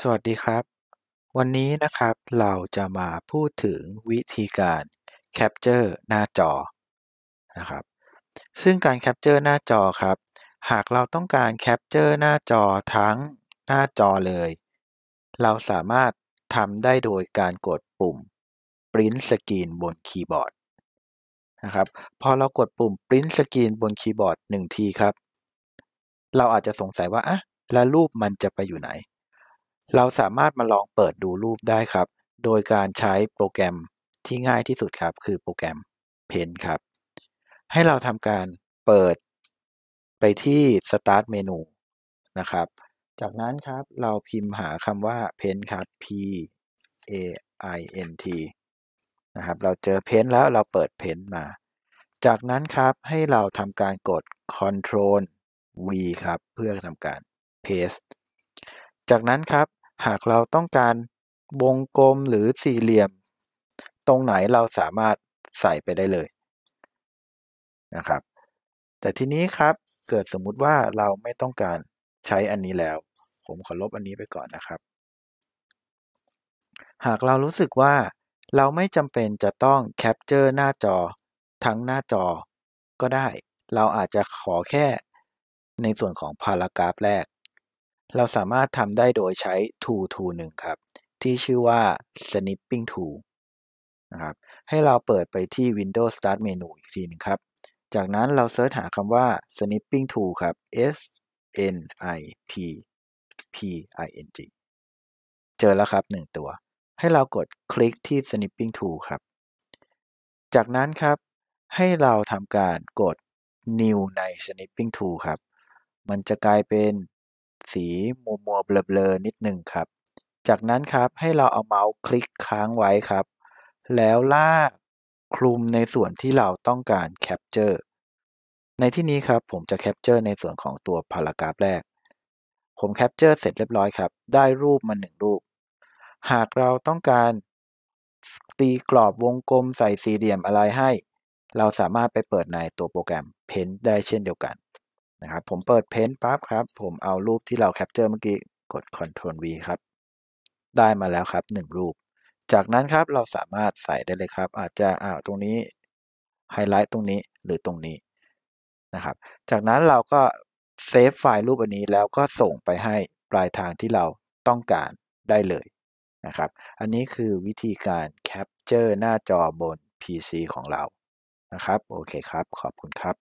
สวัสดีครับ วันนี้นะครับเราจะมาพูดถึงวิธีการแคปเจอร์หน้าจอนะครับซึ่งการแคปเจอร์หน้าจอครับ หากเราต้องการแคปเจอร์ หน้าจอทั้งหน้าจอเลย เราสามารถทำได้โดยการกดปุ่ม Print Screen บนคีย์บอร์ดนะครับพอเรากดปุ่ม Print Screen บนคีย์บอร์ด 1 ทีครับเราอาจจะสงสัยว่าอ่ะแล้วรูปมันจะไปอยู่ไหนเราสามารถมาลองเปิดดูรูปได้ครับ โดยการใช้โปรแกรมที่ง่ายที่สุดครับ คือโปรแกรม Paint ครับ ให้เราทำการเปิดไปที่ Start เมนูนะครับ จากนั้นครับเราพิมพ์หาคำว่า Paint ครับ P A I N T นะครับเราเจอ Paint แล้วเราเปิด Paint มา จากนั้นครับให้เราทำการกด c t r l V ครับเพื่อทำการ Paste จากนั้นครับ หากเราต้องการวงกลมหรือสี่เหลี่ยมตรงไหนเราสามารถใส่ไปได้เลยนะครับ แต่ทีนี้ครับเกิดสมมุติว่าเราไม่ต้องการใช้อันนี้แล้ว ผมขอลบอันนี้ไปก่อนนะครับ หากเรารู้สึกว่าเราไม่จำเป็นจะต้องแคปเจอร์หน้าจอ ทั้งหน้าจอก็ได้ เราอาจจะขอแค่ในส่วนของพารากราฟแรกเราสามารถทำได้โดยใช้ tool tool หนึ่งครับที่ชื่อว่า snipping tool นะครับให้เราเปิดไปที่ Windows Start Menu อีกทีนึงครับ จากนั้นเราเซิร์ชหาคำว่า snipping tool ครับ s n i p p i n g เจอแล้วครับ 1 ตัว ให้เรากดคลิกที่ snipping tool ครับ จากนั้นครับให้เราทำการกด new ใน snipping tool ครับ มันจะกลายเป็นสีมัวมัวเบลอลนิดหนึ่งครับ จากนั้นครับให้เราเอาเมาส์คลิกค้างไว้ครับ แล้วลากคลุมในส่วนที่เราต้องการแคปเจอร์ในที่นี้ครับผมจะแคปเจอร์ในส่วนของตัวพารากราฟแรก ผมแคปเจอร์เสร็จเรียบร้อยครับได้รูปมาหนึ่งรูป หากเราต้องการตีกรอบวงกลมใส่สี่เหลี่ยมอะไรให้ เราสามารถไปเปิดในตัวโปรแกรม Paint ได้เช่นเดียวกันะครับผมเปิดเพนต์ปั๊บครับ ผมเอารูปที่เราแคปเจอร์เมื่อกี้ กด Ctrl V ครับ ได้มาแล้วครับ 1 รูป จากนั้นครับเราสามารถใส่ได้เลยครับ อาจจะอ้าวตรงนี้ ไฮไลท์ตรงนี้หรือตรงนี้นะครับ จากนั้นเราก็เซฟไฟล์รูปอันนี้ แล้วก็ส่งไปให้ปลายทางที่เราต้องการได้เลยนะครับ อันนี้คือวิธีการแคปเจอร์หน้าจอบน PC ของเรา นะครับ โอเคครับ ขอบคุณครับ